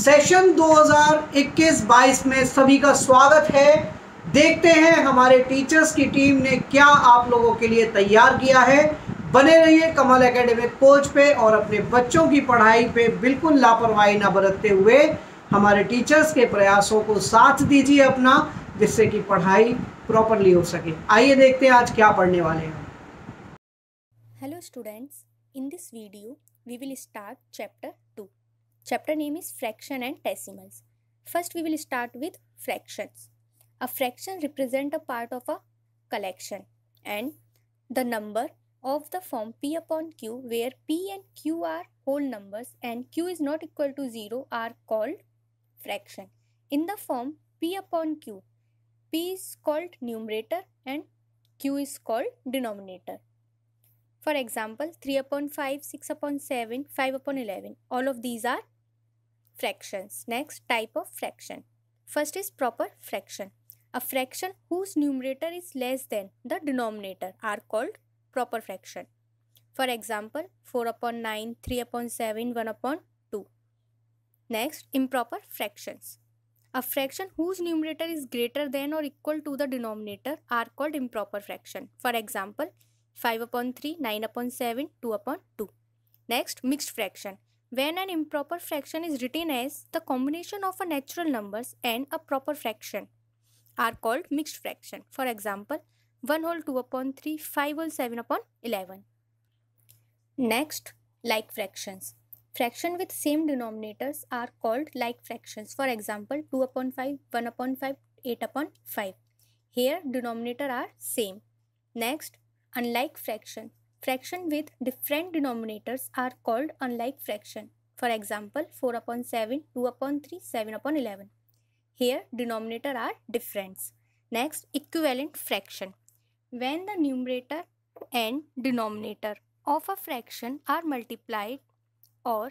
Session 2021-22 में सभी का स्वागत है देखते हैं हमारे टीचर्स की टीम ने क्या आप लोगों के लिए तैयार किया है बने रहिए कमल एकेडमी कोच पे और अपने बच्चों की पढ़ाई पे बिल्कुल लापरवाही ना बरतते हुए हमारे टीचर्स के प्रयासों को साथ दीजिए अपना जिससे कि पढ़ाई प्रॉपरली हो सके आइए देखते हैं आज क्या पढ़ने वाले हैं hello students in this video we will start chapter two Chapter name is fraction and decimals. First we will start with fractions. A fraction represents a part of a collection and the number of the form p upon q where p and q are whole numbers and q is not equal to 0 are called fraction. In the form p upon q, p is called numerator and q is called denominator. For example, 3 upon 5, 6 upon 7, 5 upon 11. All of these are fractions. Next type of fraction. First is proper fraction. A fraction whose numerator is less than the denominator are called proper fraction. For example, 4 upon 9, 3 upon 7, 1 upon 2. Next, improper fractions. A fraction whose numerator is greater than or equal to the denominator are called improper fraction. For example, 5 upon 3, 9 upon 7, 2 upon 2. Next, mixed fraction when an improper fraction is written as the combination of a natural numbers and a proper fraction are called mixed fraction. For example, 1 whole 2 upon 3, 5 whole 7 upon 11. Next, like fractions. Fraction with same denominators are called like fractions. For example, 2 upon 5, 1 upon 5, 8 upon 5. Here, denominator are same. Next, unlike fraction. Fraction with different denominators are called unlike fraction. For example, 4 upon 7, 2 upon 3, 7 upon 11. Here, denominator are difference. Next, equivalent fraction. When the numerator and denominator of a fraction are multiplied or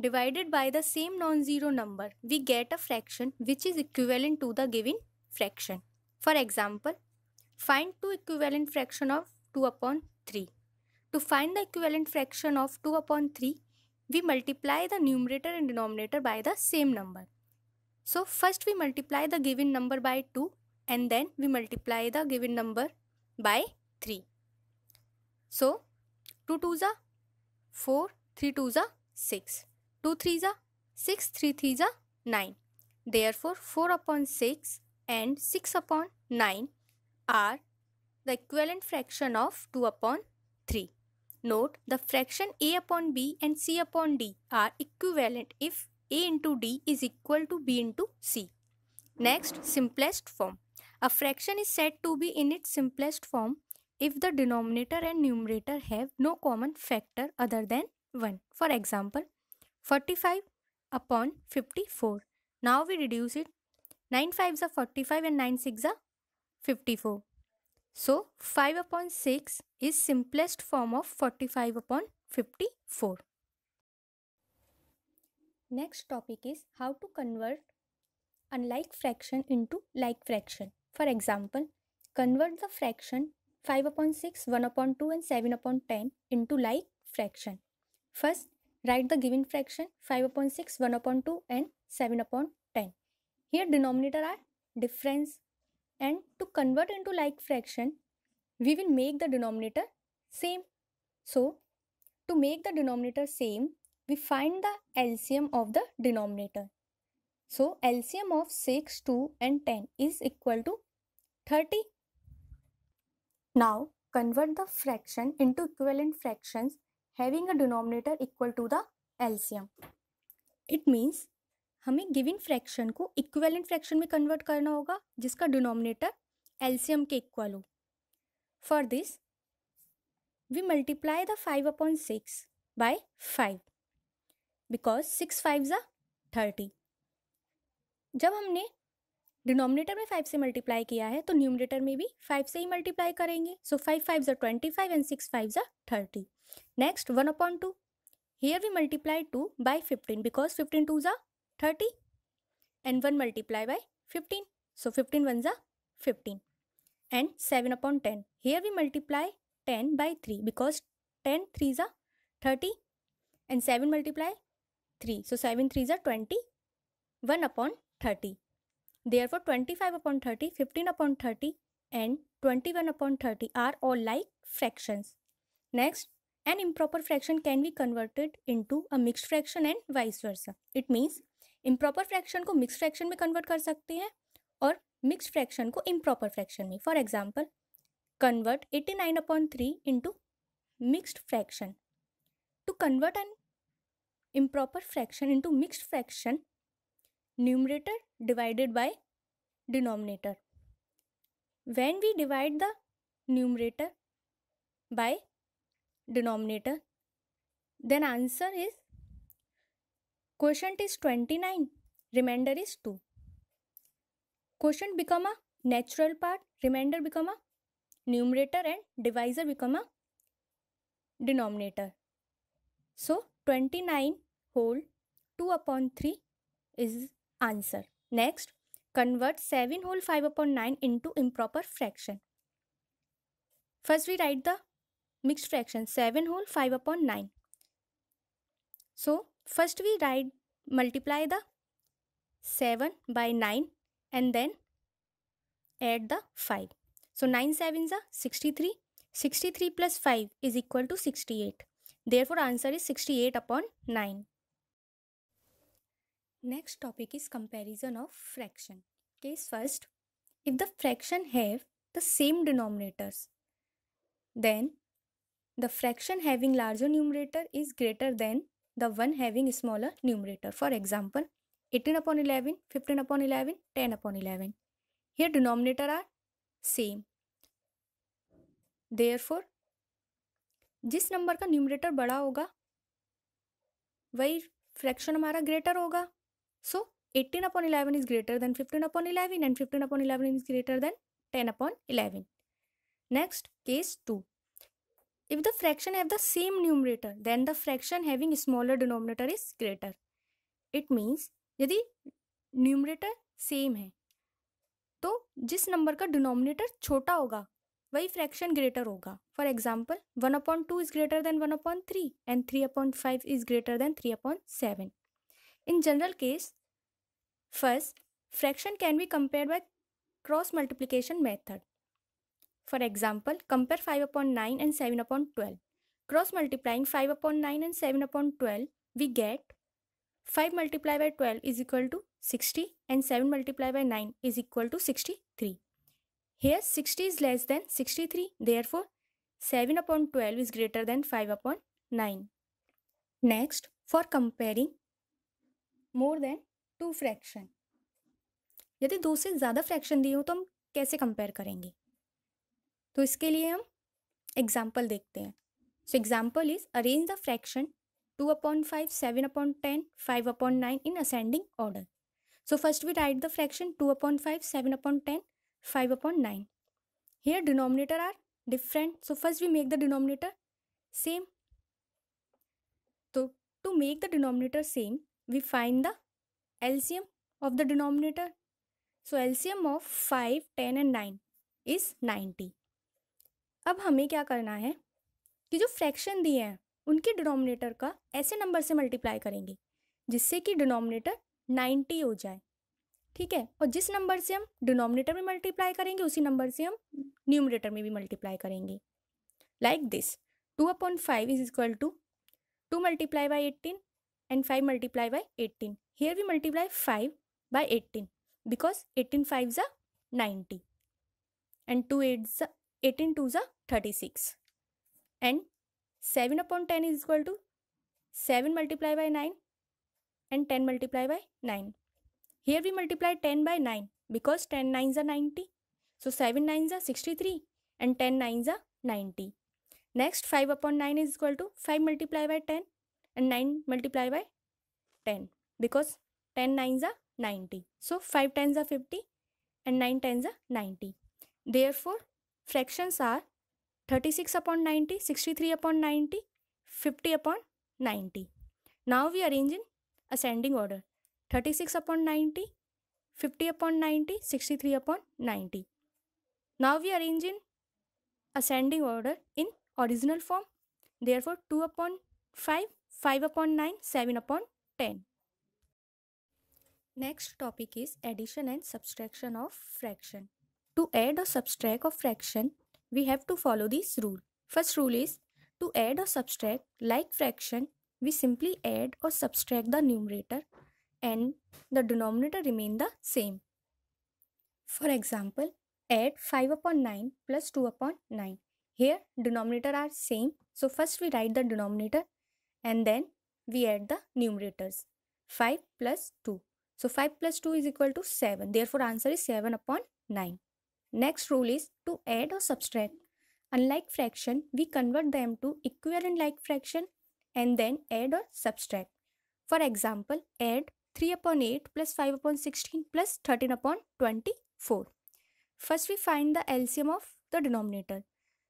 divided by the same non-zero number, we get a fraction which is equivalent to the given fraction. For example, find two equivalent fraction of 2 upon 3. To find the equivalent fraction of 2 upon 3, we multiply the numerator and denominator by the same number. So first we multiply the given number by 2 and then we multiply the given number by 3. So 2 is are 4, 3 is are 6, 2 is are 6, 3 is are 9. Therefore 4 upon 6 and 6 upon 9 are the equivalent fraction of 2 upon 3. Note the fraction a upon b and c upon d are equivalent if a into d is equal to b into c. Next, simplest form. A fraction is said to be in its simplest form if the denominator and numerator have no common factor other than 1. For example, 45 upon 54. Now we reduce it. 9 5s are 45 and 9 6 are 54. So 5 upon 6 is simplest form of 45 upon 54. Next topic is how to convert unlike fraction into like fraction. For example, convert the fraction 5 upon 6, 1 upon 2 and 7 upon 10 into like fraction. First, write the given fraction 5 upon 6, 1 upon 2 and 7 upon 10. Here denominator are difference, and to convert into like fraction we will make the denominator same. So to make the denominator same we find the LCM of the denominator. So LCM of 6, 2 and 10 is equal to 30. Now convert the fraction into equivalent fractions having a denominator equal to the LCM. It means हमें given fraction को equivalent fraction में convert करना होगा जिसका denominator LCM के equal हो for this we multiply the five upon six by five because six five are thirty जब हमने डिनोमिनेटर में फाइव से मल्टीप्लाई किया है तो न्यूमिनेटर में भी फाइव से ही मल्टीप्लाई करेंगे so five five are twenty five and six five are thirty next one upon two here we multiply two by fifteen because fifteen two are 30 and 1 multiply by 15. So 15 ones are 15 and 7 upon 10. Here we multiply 10 by 3 because 10 3s are 30 and 7 multiply 3. So 7 3s are 20 1 upon 30. Therefore 25 upon 30, 15 upon 30 and 21 upon 30 are all like fractions. Next, an improper fraction can be converted into a mixed fraction and vice versa. It means improper fraction को mix fraction में convert कर सकते हैं और mix fraction को improper fraction में for example convert eighty nine upon three into mixed fraction to convert an improper fraction into mixed fraction numerator divided by denominator when we divide the numerator by denominator then answer is Quotient is 29. Remainder is 2. Quotient become a natural part. Remainder become a numerator and divisor become a denominator. So 29 whole 2 upon 3 is answer. Next, convert 7 whole 5 upon 9 into improper fraction. First we write the mixed fraction 7 whole 5 upon 9. So First we write multiply the 7 by 9 and then add the 5. So 9 sevens are 63. 63 plus 5 is equal to 68. Therefore answer is 68 upon 9. Next topic is comparison of fraction. Case first, if the fraction have the same denominators, then the fraction having larger numerator is greater than the one having smaller numerator. For example, 18 upon 11, 15 upon 11, 10 upon 11. Here denominator are same. Therefore, जिस number का numerator बड़ा होगा वही fraction हमारा greater होगा so eighteen upon eleven is greater than fifteen upon eleven and fifteen upon eleven is greater than ten upon eleven next case two If the fraction have the same numerator, then the fraction having smaller denominator is greater. It means यदि numerator same है तो जिस number का denominator छोटा होगा वही fraction greater होगा for example one upon two is greater than one upon three and three upon five is greater than three upon seven in general case first fraction can be compare by cross multiplication method For example, compare 5 upon 9 and 7 upon 12. Cross multiplying 5 upon 9 and 7 upon 12, we get 5 multiplied by 12 is equal to 60 and 7 multiplied by 9 is equal to 63. Here 60 is less than 63, therefore 7 upon 12 is greater than 5 upon 9. Next, for comparing more than two fraction यदि दो से ज़्यादा fraction दिए हो तो हम कैसे compare करेंगे तो इसके लिए हम एग्जाम्पल देखते हैं so example is arrange the fraction two upon five seven upon ten five upon nine in ascending order so first we write the fraction two upon five seven upon ten five upon nine here denominator are different so first we make the denominator same तो to make the denominator same we find the LCM of the denominator so LCM of five ten and nine is ninety अब हमें क्या करना है कि जो fraction दिए हैं उनके डिनोमिनेटर का ऐसे नंबर से मल्टीप्लाई करेंगे जिससे कि डिनोमिनेटर 90 हो जाए ठीक है और जिस नंबर से हम डिनोमिनेटर में मल्टीप्लाई करेंगे उसी नंबर से हम न्यूमिनेटर में भी मल्टीप्लाई करेंगे like this two upon five is equal to two multiply by eighteen and five multiply by eighteen here we multiply five by eighteen because eighteen five are ninety and two eight are 18 to are 36 and 7 upon 10 is equal to 7 multiplied by 9 and 10 multiplied by 9. Here we multiply 10 by 9 because 10 9s are 90. So 7 9s are 63 and 10 9s are 90. Next 5 upon 9 is equal to 5 multiplied by 10 and 9 multiplied by 10 because 10 9s are 90. So 5 10s are 50 and 9 10s are 90. Therefore Fractions are 36 upon 90, 63 upon 90, 50 upon 90. Now we arrange in ascending order. 36 upon 90, 50 upon 90, 63 upon 90. Now we arrange in ascending order in original form. Therefore 2 upon 5, 5 upon 9, 7 upon 10. Next topic is addition and subtraction of fraction. To add or subtract a fraction, we have to follow this rule. First rule is, to add or subtract like fraction, we simply add or subtract the numerator and the denominator remain the same. For example, add 5 upon 9 plus 2 upon 9. Here denominator are same. So first we write the denominator and then we add the numerators. 5 plus 2. So 5 plus 2 is equal to 7. Therefore answer is 7 upon 9. Next rule is to add or subtract. Unlike fraction, we convert them to equivalent like fraction and then add or subtract. For example, add 3 upon 8 plus 5 upon 16 plus 13 upon 24. First, we find the LCM of the denominator.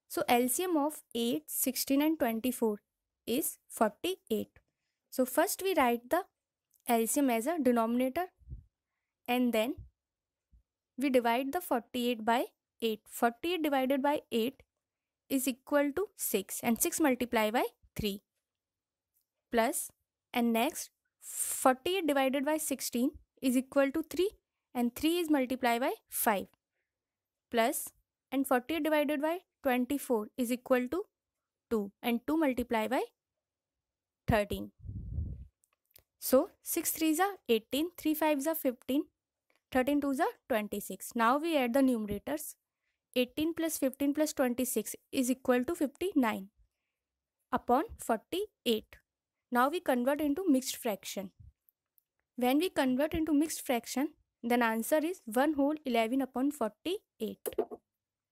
So, LCM of 8, 16 and 24 is 48. So, first we write the LCM as a denominator and then we divide the 48 by 8. 48 divided by 8 is equal to 6 and 6 multiplied by 3 plus and next 48 divided by 16 is equal to 3 and 3 is multiplied by 5 plus and 48 divided by 24 is equal to 2 and 2 multiplied by 13. So 6 3s are 18, 3 5s are 15, 13 2 26. Now we add the numerators. 18 plus 15 plus 26 is equal to 59 upon 48. Now we convert into mixed fraction. When we convert into mixed fraction, then answer is 1 whole 11 upon 48.